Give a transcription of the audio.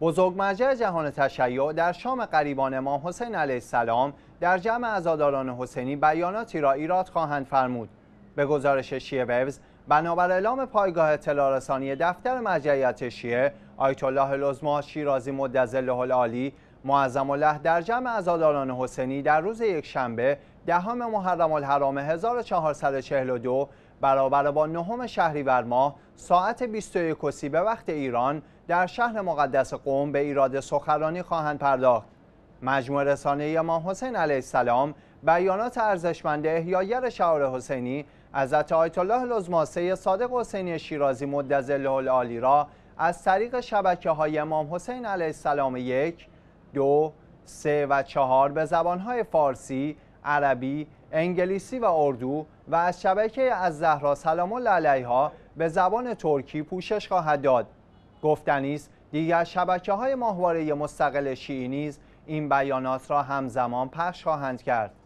بزرگ مرجع جهان تشیع در شام قریبان امام حسین علیه السلام در جمع عزاداران حسینی بیاناتی را ایراد خواهند فرمود به گزارش شیعه ویوز بنابر اعلام پایگاه اطلاع دفتر مرجعیت شیعه آیت الله العظما شیرازی مدظله العالی معظم الله در جمع عزاداران حسینی در روز یک شنبه دهم محرم الحرام 1442 برابر با نهم شهریور ماه ساعت 21 به وقت ایران در شهر مقدس قوم به ایراد سخرانی خواهند پرداخت. مجموع رسانه امام حسین علیه السلام بیانات ارزشمند احیایر شعار حسینی از آیت الله لزماسه صادق حسینی شیرازی مدظله العالی را از طریق شبکه های امام حسین علیه السلام یک دو، سه و چهار به زبانهای فارسی، عربی، انگلیسی و اردو و از شبکه از زهرا سلام الله علیها به زبان ترکی پوشش خواهد داد. گفتنی است دیگر شبکه های ماهواره مستقل شیعی نیز این بیانات را همزمان پخش خواهند کرد.